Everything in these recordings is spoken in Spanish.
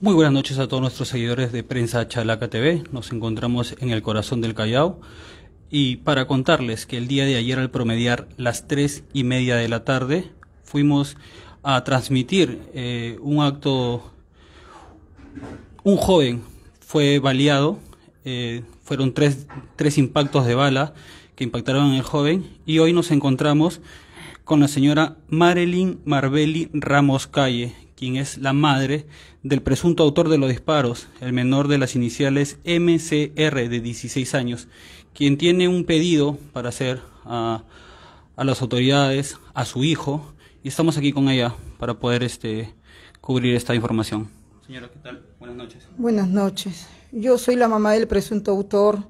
Muy buenas noches a todos nuestros seguidores de Prensa Chalaca TV. Nos encontramos en el corazón del Callao y para contarles que el día de ayer al promediar las tres y media de la tarde fuimos a transmitir eh, un acto. Un joven fue baleado, eh, fueron tres, tres impactos de bala que impactaron en el joven y hoy nos encontramos con la señora Marilyn Marbelli Ramos Calle, quien es la madre del presunto autor de los disparos, el menor de las iniciales MCR de 16 años, quien tiene un pedido para hacer a, las autoridades, a su hijo, y estamos aquí con ella para poder este, cubrir esta información. Señora, ¿qué tal? Buenas noches. Buenas noches. Yo soy la mamá del presunto autor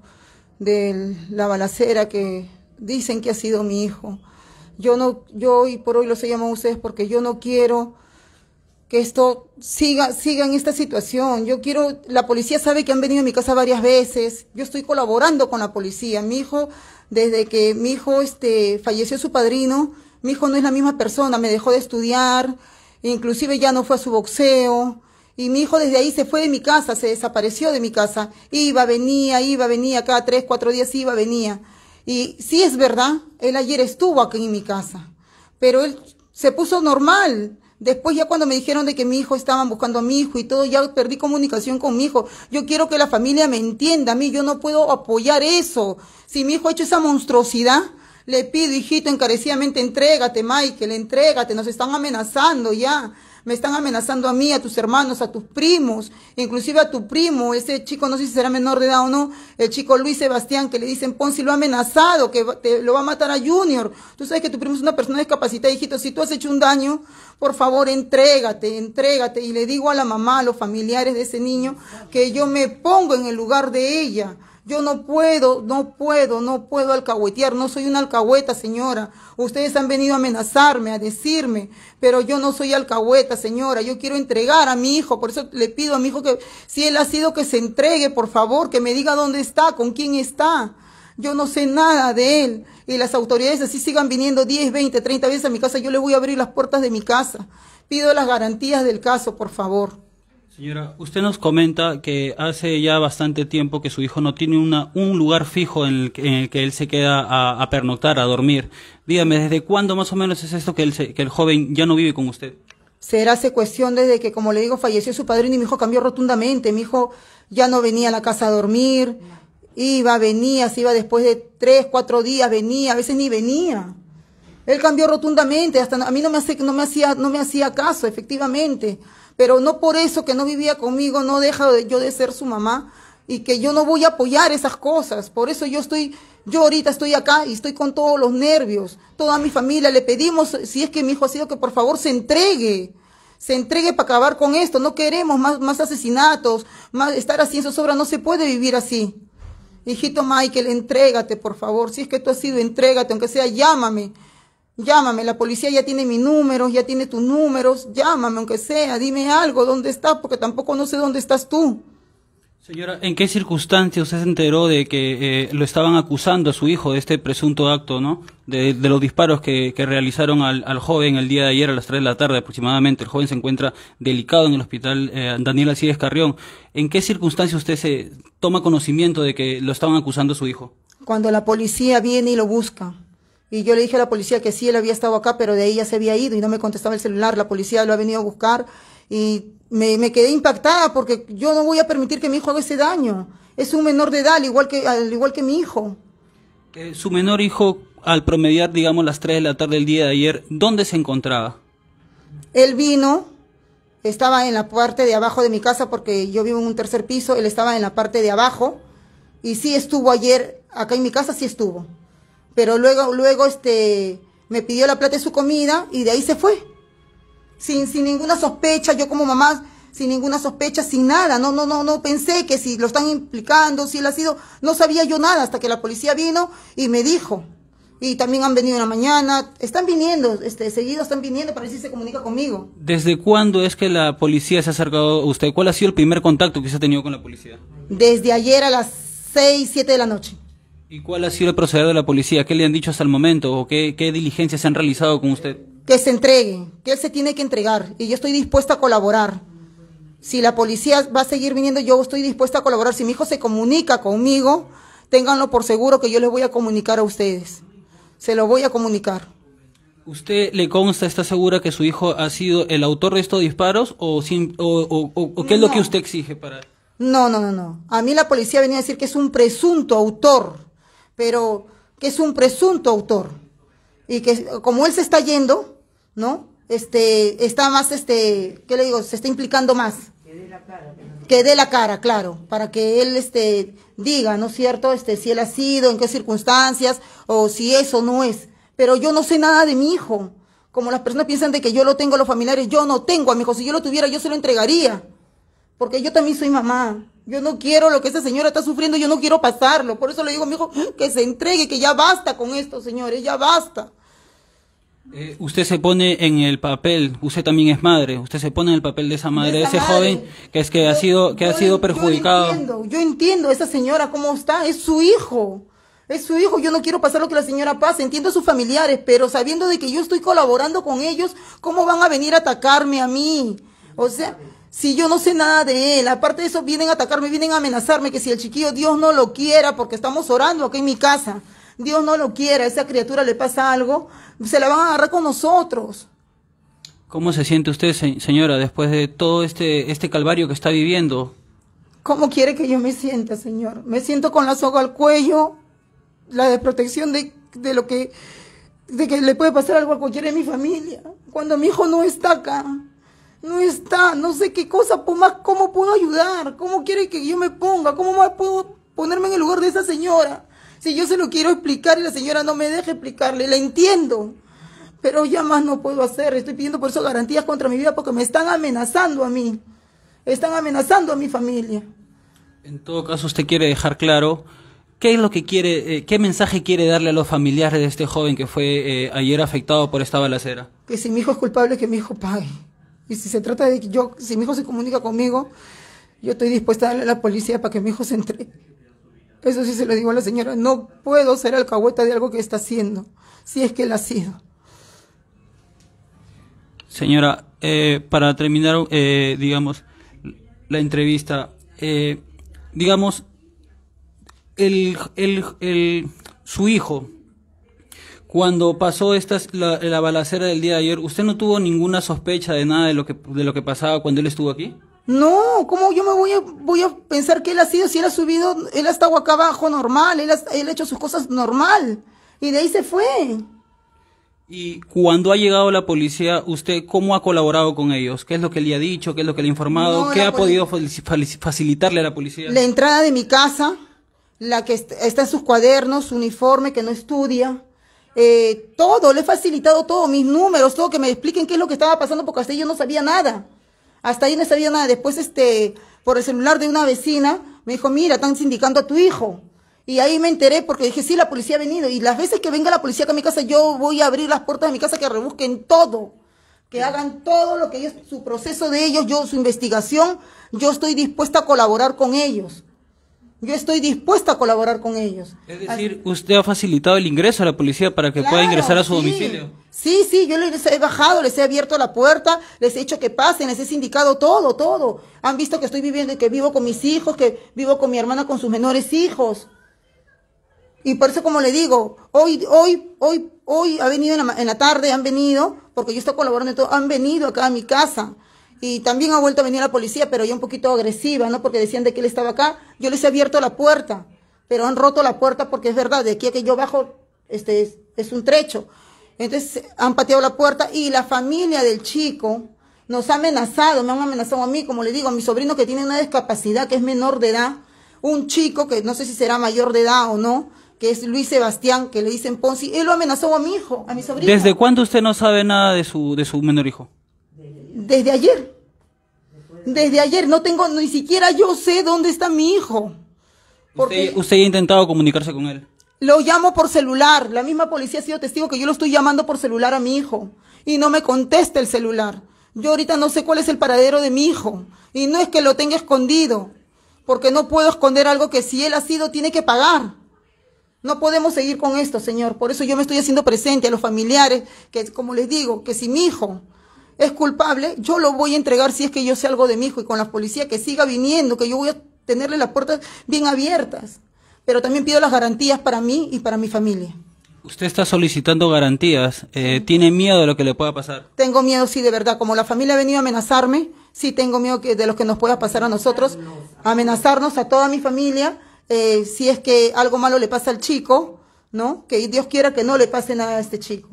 de la balacera que dicen que ha sido mi hijo. Yo no, yo hoy por hoy lo he llamado a ustedes porque yo no quiero que esto siga, siga en esta situación. Yo quiero, la policía sabe que han venido a mi casa varias veces. Yo estoy colaborando con la policía. Mi hijo, desde que mi hijo este, falleció su padrino, mi hijo no es la misma persona, me dejó de estudiar, inclusive ya no fue a su boxeo. Y mi hijo desde ahí se fue de mi casa, se desapareció de mi casa. Iba, venía, iba, venía, cada tres, cuatro días iba, venía. Y sí es verdad, él ayer estuvo aquí en mi casa, pero él se puso normal Después ya cuando me dijeron de que mi hijo estaban buscando a mi hijo y todo, ya perdí comunicación con mi hijo. Yo quiero que la familia me entienda, a mí yo no puedo apoyar eso. Si mi hijo ha hecho esa monstruosidad, le pido, hijito, encarecidamente, entrégate, Michael, entrégate, nos están amenazando ya me están amenazando a mí, a tus hermanos, a tus primos, inclusive a tu primo, ese chico, no sé si será menor de edad o no, el chico Luis Sebastián, que le dicen, si lo ha amenazado, que lo va a matar a Junior. Tú sabes que tu primo es una persona discapacitada, hijito, si tú has hecho un daño, por favor, entrégate, entrégate. Y le digo a la mamá, a los familiares de ese niño, que yo me pongo en el lugar de ella yo no puedo, no puedo, no puedo alcahuetear, no soy una alcahueta, señora. Ustedes han venido a amenazarme, a decirme, pero yo no soy alcahueta, señora. Yo quiero entregar a mi hijo, por eso le pido a mi hijo que si él ha sido que se entregue, por favor, que me diga dónde está, con quién está. Yo no sé nada de él. Y las autoridades así sigan viniendo 10, 20, 30 veces a mi casa, yo le voy a abrir las puertas de mi casa. Pido las garantías del caso, por favor. Señora, usted nos comenta que hace ya bastante tiempo que su hijo no tiene una, un lugar fijo en el, que, él se queda a, pernotar, pernoctar, a dormir. Dígame, ¿desde cuándo más o menos es esto que el, que el joven ya no vive con usted? Será hace cuestión desde que, como le digo, falleció su padrino y mi hijo cambió rotundamente. Mi hijo ya no venía a la casa a dormir, iba, venía, se iba después de tres, cuatro días, venía, a veces ni venía. Él cambió rotundamente, hasta a mí no me, no me, hacía, no me hacía caso, efectivamente pero no por eso que no vivía conmigo, no deja yo de ser su mamá y que yo no voy a apoyar esas cosas. Por eso yo estoy, yo ahorita estoy acá y estoy con todos los nervios. Toda mi familia le pedimos, si es que mi hijo ha sido, que por favor se entregue. Se entregue para acabar con esto. No queremos más, más asesinatos, más estar así en sus obras. No se puede vivir así. Hijito Michael, entrégate, por favor. Si es que tú has sido, entrégate, aunque sea, llámame. Llámame, la policía ya tiene mi número, ya tiene tus números, llámame aunque sea, dime algo, ¿dónde está? Porque tampoco no sé dónde estás tú. Señora, ¿en qué circunstancias usted se enteró de que eh, lo estaban acusando a su hijo de este presunto acto, ¿no? De, los disparos que, realizaron al, joven el día de ayer a las 3 de la tarde aproximadamente. El joven se encuentra delicado en el hospital eh, Daniel Alcides Carrión. ¿En qué circunstancias usted se toma conocimiento de que lo estaban acusando a su hijo? Cuando la policía viene y lo busca. Y yo le dije a la policía que sí, él había estado acá, pero de ahí ya se había ido y no me contestaba el celular. La policía lo ha venido a buscar y me, quedé impactada porque yo no voy a permitir que mi hijo haga ese daño. Es un menor de edad, al igual que, al igual que mi hijo. su menor hijo, al promediar, digamos, las 3 de la tarde del día de ayer, ¿dónde se encontraba? Él vino, estaba en la parte de abajo de mi casa porque yo vivo en un tercer piso, él estaba en la parte de abajo y sí estuvo ayer, acá en mi casa sí estuvo. Pero luego, luego este, me pidió la plata de su comida y de ahí se fue. Sin, sin ninguna sospecha, yo como mamá, sin ninguna sospecha, sin nada. No, no, no, no pensé que si lo están implicando, si él ha sido, no sabía yo nada hasta que la policía vino y me dijo. Y también han venido en la mañana, están viniendo, este, seguido están viniendo para ver si se comunica conmigo. ¿Desde cuándo es que la policía se ha acercado a usted? ¿Cuál ha sido el primer contacto que se ha tenido con la policía? Desde ayer a las 6, 7 de la noche. ¿Y cuál ha sido el proceder de la policía? ¿Qué le han dicho hasta el momento o qué, diligencias se han realizado con usted? Que se entregue, que él se tiene que entregar y yo estoy dispuesta a colaborar. Si la policía va a seguir viniendo, yo estoy dispuesta a colaborar. Si mi hijo se comunica conmigo, ténganlo por seguro que yo les voy a comunicar a ustedes. Se lo voy a comunicar. ¿Usted le consta, está segura que su hijo ha sido el autor de estos disparos o, qué es lo que usted exige para...? No, no, no, no. A mí la policía venía a decir que es un presunto autor pero que es un presunto autor. Y que como él se está yendo, ¿no? Este, está más, este, ¿qué le digo? Se está implicando más. Que dé la cara. Que dé la cara, claro, para que él, este, diga, ¿no es cierto? Este, si él ha sido, en qué circunstancias, o si eso no es. Pero yo no sé nada de mi hijo. Como las personas piensan de que yo lo tengo a los familiares, yo no tengo a mi hijo. Si yo lo tuviera, yo se lo entregaría. Porque yo también soy mamá. Yo no quiero lo que esa señora está sufriendo, yo no quiero pasarlo. Por eso le digo a mi hijo mm, que se entregue, que ya basta con esto, señores, ya basta. Eh, usted se pone en el papel, usted también es madre, usted se pone en el papel de esa madre, de, ese joven que es que ha sido que ha sido perjudicado. Yo entiendo, yo entiendo esa señora cómo está, es su hijo. Es su hijo, yo no quiero pasar lo que la señora pasa, entiendo a sus familiares, pero sabiendo de que yo estoy colaborando con ellos, ¿cómo van a venir a atacarme a mí? O sea, si yo no sé nada de él, aparte de eso vienen a atacarme, vienen a amenazarme que si el chiquillo Dios no lo quiera, porque estamos orando aquí en mi casa, Dios no lo quiera, a esa criatura le pasa algo, se la van a agarrar con nosotros. ¿Cómo se siente usted, señora, después de todo este, este calvario que está viviendo? ¿Cómo quiere que yo me sienta, señor? Me siento con la soga al cuello, la desprotección de, de lo que, de que le puede pasar algo a cualquiera de mi familia, cuando mi hijo no está acá no está, no sé qué cosa, más ¿cómo puedo ayudar? ¿Cómo quiere que yo me ponga? ¿Cómo más puedo ponerme en el lugar de esa señora? Si yo se lo quiero explicar y la señora no me deja explicarle, la entiendo. Pero ya más no puedo hacer, estoy pidiendo por eso garantías contra mi vida porque me están amenazando a mí. Están amenazando a mi familia. En todo caso, usted quiere dejar claro qué es lo que quiere, eh, qué mensaje quiere darle a los familiares de este joven que fue eh, ayer afectado por esta balacera. Que si mi hijo es culpable, que mi hijo pague. Y si se trata de que yo, si mi hijo se comunica conmigo, yo estoy dispuesta a darle a la policía para que mi hijo se entre. Eso sí se lo digo a la señora, no puedo ser alcahueta de algo que está haciendo, si es que él ha sido. Señora, eh, para terminar, eh, digamos, la entrevista, eh, digamos, el, el, su hijo, cuando pasó esta, la, balacera del día de ayer, ¿usted no tuvo ninguna sospecha de nada de lo que, de lo que pasaba cuando él estuvo aquí? No, ¿cómo yo me voy a, voy a pensar que él ha sido, si él ha subido, él ha estado acá abajo normal, él ha, hecho sus cosas normal, y de ahí se fue. Y cuando ha llegado la policía, ¿usted cómo ha colaborado con ellos? ¿Qué es lo que le ha dicho? ¿Qué es lo que le ha informado? ¿Qué ha podido facilitarle a la policía? La entrada de mi casa, la que está en sus cuadernos, su uniforme, que no estudia, eh, todo, le he facilitado todo, mis números, todo, que me expliquen qué es lo que estaba pasando, porque hasta ahí yo no sabía nada. Hasta ahí no sabía nada. Después, este, por el celular de una vecina, me dijo, mira, están sindicando a tu hijo. Y ahí me enteré porque dije, sí, la policía ha venido. Y las veces que venga la policía acá a mi casa, yo voy a abrir las puertas de mi casa, que rebusquen todo. Que hagan todo lo que ellos, su proceso de ellos, yo, su investigación. Yo estoy dispuesta a colaborar con ellos. Yo estoy dispuesta a colaborar con ellos. Es decir, usted ha facilitado el ingreso a la policía para que pueda ingresar a su domicilio. Sí, sí, yo les he bajado, les he abierto la puerta, les he hecho que pasen, les he indicado todo, todo. Han visto que estoy viviendo, y que vivo con mis hijos, que vivo con mi hermana, con sus menores hijos. Y por eso, como le digo, hoy, hoy, hoy, hoy ha venido en la, tarde, han venido, porque yo estoy colaborando en todo, han venido acá a mi casa y también ha vuelto a venir la policía, pero ya un poquito agresiva, ¿no? Porque decían de que él estaba acá, yo les he abierto la puerta, pero han roto la puerta porque es verdad, de aquí a que yo bajo, este es, un trecho. Entonces han pateado la puerta y la familia del chico nos ha amenazado, me han amenazado a mí, como le digo, a mi sobrino que tiene una discapacidad, que es menor de edad, un chico que no sé si será mayor de edad o no, que es Luis Sebastián, que le dicen Ponzi, él lo amenazó a mi hijo, a mi sobrino. ¿Desde cuándo usted no sabe nada de su, de su menor hijo? desde ayer. Desde ayer, no tengo, ni siquiera yo sé dónde está mi hijo. ¿Usted ha intentado comunicarse con él? Lo llamo por celular. La misma policía ha sido testigo que yo lo estoy llamando por celular a mi hijo. Y no me contesta el celular. Yo ahorita no sé cuál es el paradero de mi hijo. Y no es que lo tenga escondido. Porque no puedo esconder algo que si él ha sido tiene que pagar. No podemos seguir con esto, señor. Por eso yo me estoy haciendo presente a los familiares, que como les digo, que si mi hijo es culpable, yo lo voy a entregar si es que yo sé algo de mi hijo y con la policía que siga viniendo, que yo voy a tenerle las puertas bien abiertas. Pero también pido las garantías para mí y para mi familia. Usted está solicitando garantías. Eh, ¿Tiene miedo de lo que le pueda pasar? Tengo miedo, sí, de verdad. Como la familia ha venido a amenazarme, sí tengo miedo de lo que nos pueda pasar a nosotros. Amenazarnos a toda mi familia. Eh, si es que algo malo le pasa al chico, ¿no? Que Dios quiera que no le pase nada a este chico.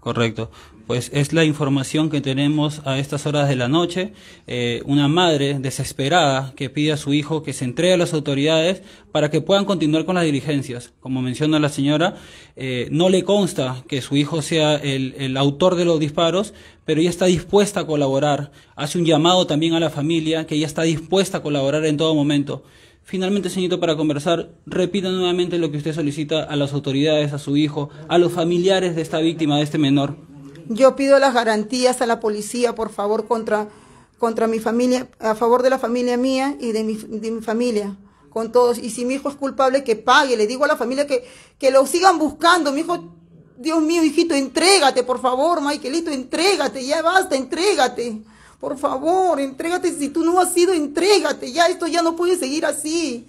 Correcto pues es la información que tenemos a estas horas de la noche. Eh, una madre desesperada que pide a su hijo que se entregue a las autoridades para que puedan continuar con las diligencias. Como menciona la señora, eh, no le consta que su hijo sea el, el autor de los disparos, pero ella está dispuesta a colaborar. Hace un llamado también a la familia que ella está dispuesta a colaborar en todo momento. Finalmente, señorito, para conversar, repita nuevamente lo que usted solicita a las autoridades, a su hijo, a los familiares de esta víctima, de este menor. Yo pido las garantías a la policía, por favor, contra, contra mi familia, a favor de la familia mía y de mi, de mi familia, con todos. Y si mi hijo es culpable, que pague. Le digo a la familia que, que lo sigan buscando. Mi hijo, Dios mío, hijito, entrégate, por favor, Michaelito, entrégate, ya basta, entrégate. Por favor, entrégate. Si tú no has sido, entrégate. Ya, esto ya no puede seguir así.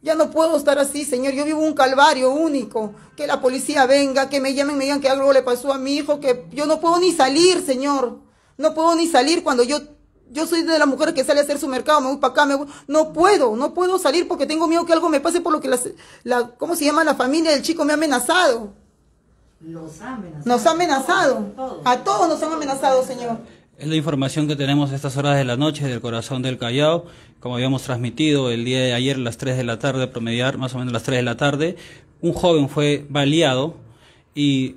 Ya no puedo estar así, Señor. Yo vivo un calvario único. Que la policía venga, que me llamen, me digan que algo le pasó a mi hijo, que yo no puedo ni salir, Señor. No puedo ni salir cuando yo, yo soy de la mujer que sale a hacer su mercado, me voy para acá, me voy. No puedo, no puedo salir porque tengo miedo que algo me pase por lo que la, ¿cómo se llama? La familia del chico me ha amenazado. Los Nos ha amenazado. a todos nos han amenazado, Señor. Es la información que tenemos a estas horas de la noche del corazón del Callao. Como habíamos transmitido el día de ayer las 3 de la tarde, promediar más o menos las 3 de la tarde, un joven fue baleado y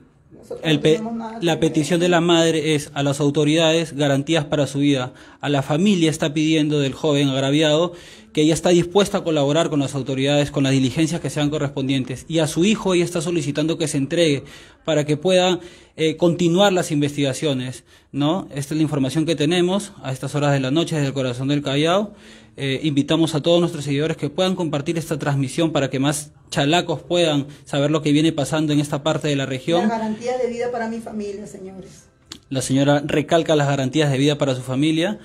la petición de la madre es a las autoridades garantías para su vida. A la familia está pidiendo del joven agraviado que ella está dispuesta a colaborar con las autoridades, con las diligencias que sean correspondientes. Y a su hijo ella está solicitando que se entregue para que pueda eh, continuar las investigaciones. ¿no? Esta es la información que tenemos a estas horas de la noche desde el corazón del Callao. Eh, invitamos a todos nuestros seguidores que puedan compartir esta transmisión para que más chalacos puedan saber lo que viene pasando en esta parte de la región. Las garantías de vida para mi familia, señores. La señora recalca las garantías de vida para su familia.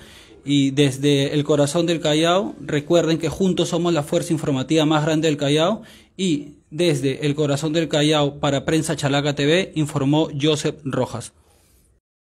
Y desde el corazón del Callao, recuerden que juntos somos la fuerza informativa más grande del Callao. Y desde el corazón del Callao para Prensa Chalaca TV, informó Joseph Rojas.